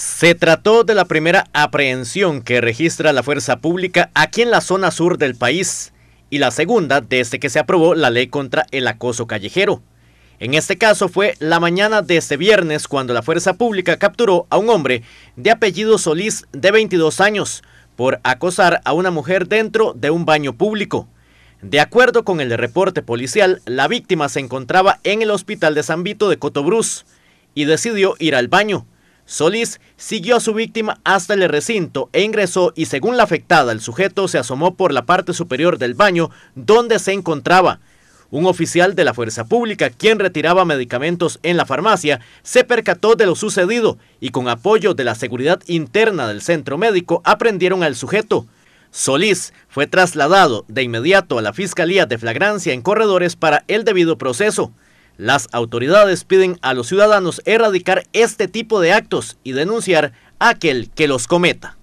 Se trató de la primera aprehensión que registra la fuerza pública aquí en la zona sur del país y la segunda desde que se aprobó la ley contra el acoso callejero. En este caso fue la mañana de este viernes cuando la fuerza pública capturó a un hombre de apellido Solís de 22 años por acosar a una mujer dentro de un baño público. De acuerdo con el reporte policial, la víctima se encontraba en el hospital de San Vito de Cotobruz y decidió ir al baño. Solís siguió a su víctima hasta el recinto e ingresó y según la afectada el sujeto se asomó por la parte superior del baño donde se encontraba. Un oficial de la Fuerza Pública, quien retiraba medicamentos en la farmacia, se percató de lo sucedido y con apoyo de la seguridad interna del centro médico aprendieron al sujeto. Solís fue trasladado de inmediato a la Fiscalía de Flagrancia en Corredores para el debido proceso. Las autoridades piden a los ciudadanos erradicar este tipo de actos y denunciar a aquel que los cometa.